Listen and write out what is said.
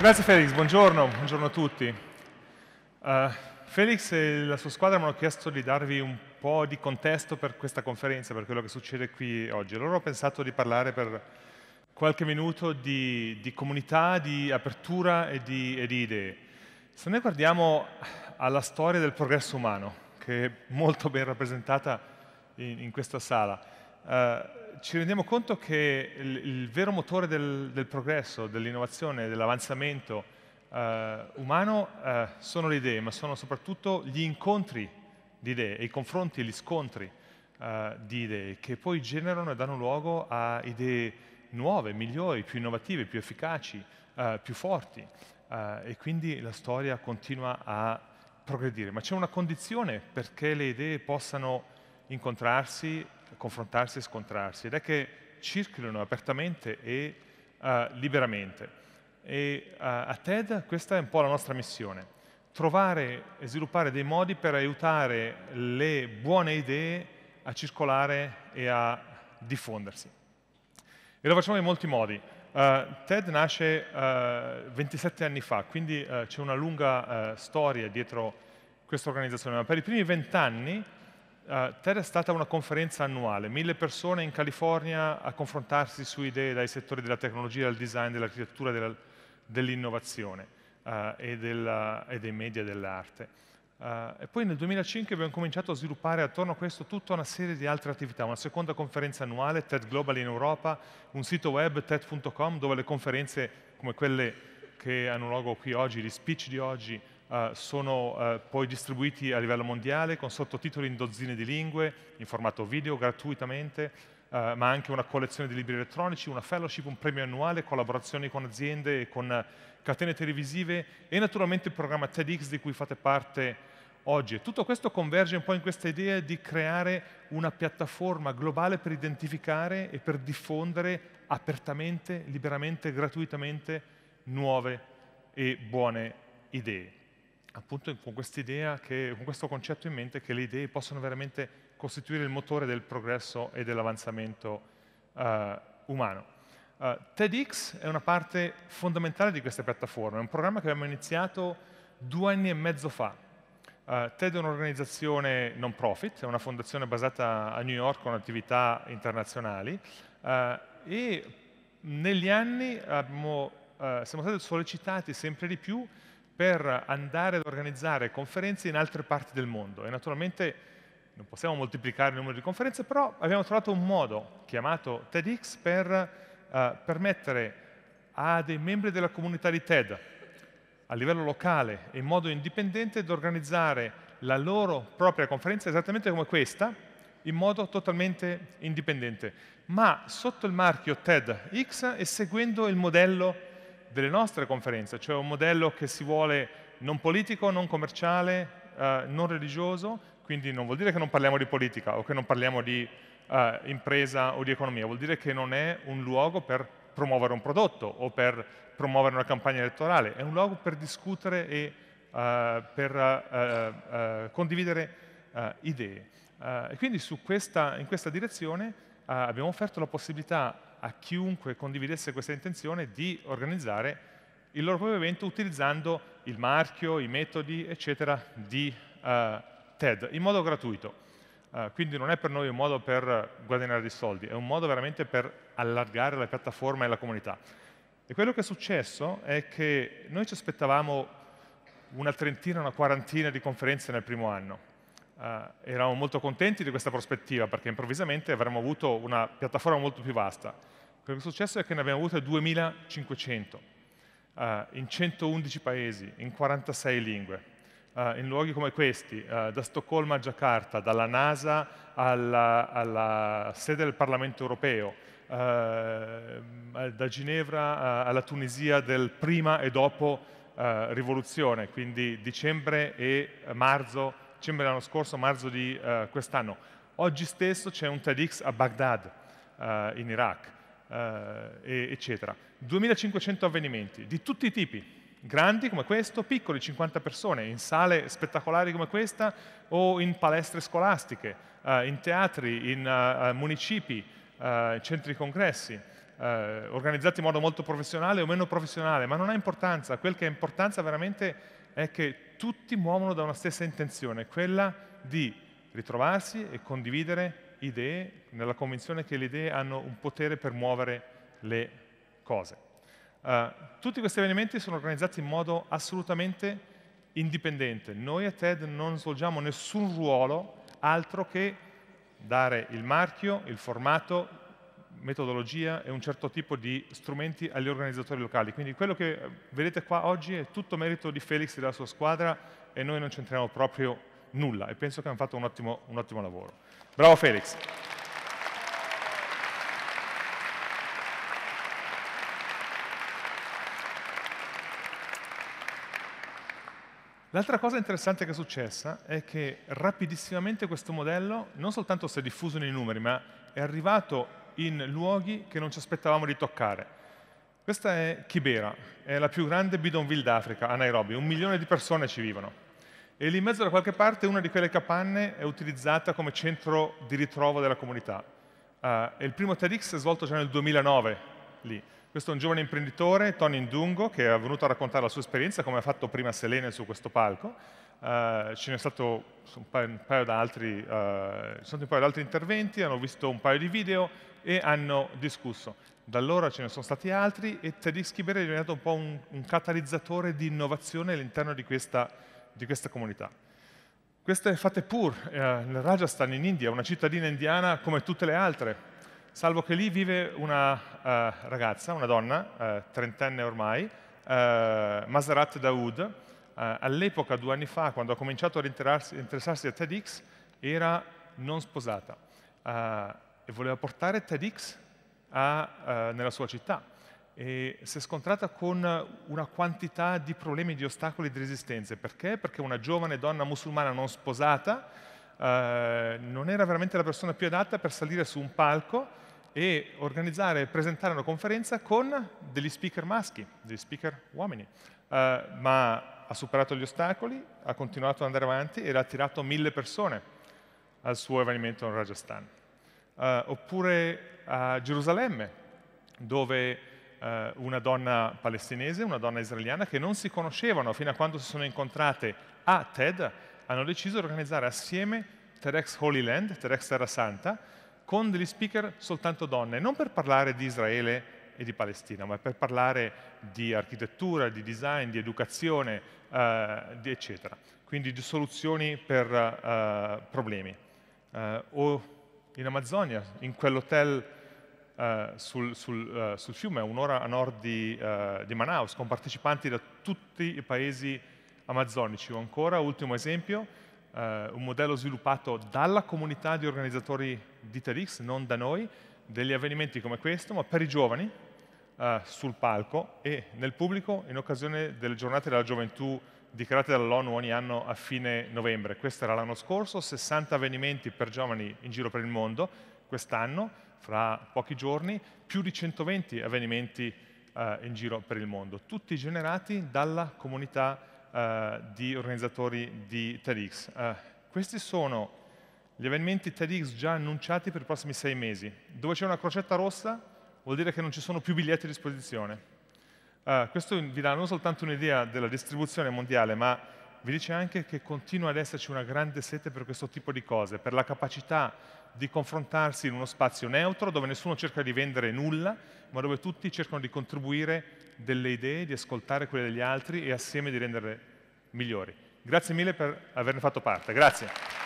Grazie Felix, buongiorno, buongiorno a tutti. Uh, Felix e la sua squadra mi hanno chiesto di darvi un po' di contesto per questa conferenza, per quello che succede qui oggi. Loro ho pensato di parlare per qualche minuto di, di comunità, di apertura e di, e di idee. Se noi guardiamo alla storia del progresso umano, che è molto ben rappresentata in, in questa sala, Uh, ci rendiamo conto che il, il vero motore del, del progresso, dell'innovazione, dell'avanzamento eh, umano eh, sono le idee, ma sono soprattutto gli incontri di idee, i confronti, gli scontri eh, di idee, che poi generano e danno luogo a idee nuove, migliori, più innovative, più efficaci, eh, più forti. Eh, e quindi la storia continua a progredire. Ma c'è una condizione perché le idee possano incontrarsi confrontarsi e scontrarsi ed è che circolino apertamente e uh, liberamente. E uh, a TED questa è un po' la nostra missione, trovare e sviluppare dei modi per aiutare le buone idee a circolare e a diffondersi. E lo facciamo in molti modi. Uh, TED nasce uh, 27 anni fa, quindi uh, c'è una lunga storia dietro questa organizzazione, ma per i primi 20 anni Uh, TED è stata una conferenza annuale, mille persone in California a confrontarsi su idee dai settori della tecnologia, del design, dell'architettura, della, dell'innovazione uh, e, della, e, dei media dell'arte. Uh, e poi nel 2005 abbiamo cominciato a sviluppare attorno a questo tutta una serie di altre attività, una seconda conferenza annuale, TED Global in Europa, un sito web, TED.com, dove le conferenze come quelle che hanno luogo qui oggi, gli speech di oggi, eh, sono eh, poi distribuiti a livello mondiale con sottotitoli in dozzine di lingue, in formato video gratuitamente, Uh, ma anche una collezione di libri elettronici, una fellowship, un premio annuale, collaborazioni con aziende e con eh, catene televisive e naturalmente il programma TEDx di cui fate parte oggi. Tutto questo converge un po' in questa idea di creare una piattaforma globale per identificare e per diffondere apertamente, liberamente, gratuitamente nuove e buone idee appunto con quest'idea, con questo concetto in mente che le idee possono veramente costituire il motore del progresso e dell'avanzamento eh, umano. Uh, TEDx è una parte fondamentale di questa piattaforma, è un programma che abbiamo iniziato due anni e mezzo fa. Uh, TED è un'organizzazione non profit, è una fondazione basata a New York con attività internazionali uh, e negli anni abbiamo, siamo stati sollecitati sempre di più per andare ad organizzare conferenze in altre parti del mondo e naturalmente non possiamo moltiplicare il numero di conferenze, però abbiamo trovato un modo chiamato TEDx per eh, permettere a dei membri della comunità di TED a livello locale e in modo indipendente di organizzare la loro propria conferenza esattamente come questa, in modo totalmente indipendente, ma sotto il marchio TEDx e seguendo il modello delle nostre conferenze, cioè un modello che si vuole non politico, non commerciale, eh, non religioso, quindi non vuol dire che non parliamo di politica o che non parliamo di eh, impresa o di economia, vuol dire che non è un luogo per promuovere un prodotto o per promuovere una campagna elettorale, è un luogo per discutere e eh, per eh, eh, eh, condividere idee. e quindi questa, in questa direzione eh, abbiamo offerto la possibilità a chiunque condividesse questa intenzione di organizzare il loro proprio evento utilizzando il marchio, i metodi, eccetera, di uh, TED in modo gratuito. Uh, quindi non è per noi un modo per guadagnare dei soldi, è un modo veramente per allargare la piattaforma e la comunità. E quello che è successo è che noi ci aspettavamo una trentina, una quarantina di conferenze nel primo anno eh, eravamo molto contenti di questa prospettiva perché improvvisamente avremmo avuto una piattaforma molto più vasta. Quello che è successo è che ne abbiamo avute 2500 eh, in 111 paesi, in 46 lingue, eh, in luoghi come questi, eh, da Stoccolma a Giacarta, dalla NASA alla, alla sede del Parlamento europeo, eh, da Ginevra eh, alla Tunisia del prima e dopo rivoluzione, quindi dicembre e marzo dicembre dell'anno scorso, marzo di uh, quest'anno. Oggi stesso c'è un TEDx a Baghdad, uh, in Iraq, uh, e, eccetera. 2500 avvenimenti di tutti i tipi, grandi come questo, piccoli, 50 persone, in sale spettacolari come questa o in palestre scolastiche, in teatri, in municipi, centri congressi. Eh, organizzati in modo molto professionale o meno professionale, ma non ha importanza. Quel che ha importanza veramente è che tutti muovono da una stessa intenzione, quella di ritrovarsi e condividere idee, nella convinzione che le idee hanno un potere per muovere le cose. Uh, tutti questi avvenimenti sono organizzati in modo assolutamente indipendente. Noi a TED non svolgiamo nessun ruolo altro che dare il marchio, il formato, metodologia e un certo tipo di strumenti agli organizzatori locali. Quindi quello che vedete qua oggi è tutto merito di Felix e della sua squadra e noi non c'entriamo proprio nulla e penso che hanno fatto un ottimo, un ottimo lavoro. Bravo Felix! L'altra cosa interessante che è successa è che rapidissimamente questo modello, non soltanto si è diffuso nei numeri, ma è arrivato in luoghi che non ci aspettavamo di toccare. Questa è Kibera, è la più grande bidonville d'Africa, a Nairobi, un milione di persone ci vivono. E lì in mezzo da qualche parte una di quelle capanne è utilizzata come centro di ritrovo della comunità. Uh, il primo TEDx è svolto già nel 2009 lì. Questo è un giovane imprenditore, Tony Ndungo, che è venuto a raccontare la sua esperienza, come ha fatto prima Selene su questo palco. Uh, ce ne sono un paio, d'altri, uh, eh, interventi, hanno visto un paio di video e hanno discusso. Da allora ce ne sono stati altri e TEDx Kibera è diventato un po' un, un catalizzatore di innovazione all'interno di, di questa comunità. Questo è Fatehpur, eh, nel Rajasthan, in India, una cittadina indiana come tutte le altre salvo che lì vive una uh, ragazza, una donna, uh, trentenne ormai, uh, Maserat Daoud, all'epoca, due anni fa, quando ha cominciato a interessarsi a TEDx, era non sposata e voleva portare TEDx a, nella sua città. E si è scontrata con una quantità di problemi, di ostacoli, di resistenze. Perché? Perché una giovane donna musulmana non sposata non era veramente la persona più adatta per salire su un palco e organizzare e presentare una conferenza con degli speaker maschi, degli speaker uomini, eh, ma ha superato gli ostacoli, ha continuato ad andare avanti ed ha attirato mille persone al suo avvenimento in Rajasthan. Eh, oppure a Gerusalemme, dove eh, una donna palestinese e una donna israeliana che non si conoscevano fino a quando si sono incontrate a TED, hanno deciso di organizzare assieme TEDx Holy Land, TEDx Terra Santa, con degli speaker soltanto donne, non per parlare di Israele e di Palestina, ma per parlare di architettura, di design, di educazione, eh, di eccetera. Quindi di soluzioni per eh, problemi. Eh, o in Amazzonia, in quell'hotel eh, sul, sul, eh, sul, fiume, un'ora a nord di, eh, di Manaus, con partecipanti da tutti i paesi amazzonici. O ancora, ultimo esempio, eh, un modello sviluppato dalla comunità di organizzatori di TEDx, non da noi, degli avvenimenti come questo, ma per i giovani eh, sul palco e nel pubblico in occasione delle giornate della gioventù dichiarate dall'ONU ogni anno a fine novembre. Questo era l'anno scorso, 60 avvenimenti per giovani in giro per il mondo, quest'anno, fra pochi giorni, più di 120 avvenimenti eh, in giro per il mondo, tutti generati dalla comunità eh, di organizzatori di TEDx. Eh, questi sono gli eventi TEDx già annunciati per i prossimi sei mesi. Dove c'è una crocetta rossa vuol dire che non ci sono più biglietti a disposizione. Eh, questo vi dà non soltanto un'idea della distribuzione mondiale, ma vi dice anche che continua ad esserci una grande sete per questo tipo di cose, per la capacità di confrontarsi in uno spazio neutro dove nessuno cerca di vendere nulla, ma dove tutti cercano di contribuire delle idee, di ascoltare quelle degli altri e assieme di renderle migliori. Grazie mille per averne fatto parte. Grazie.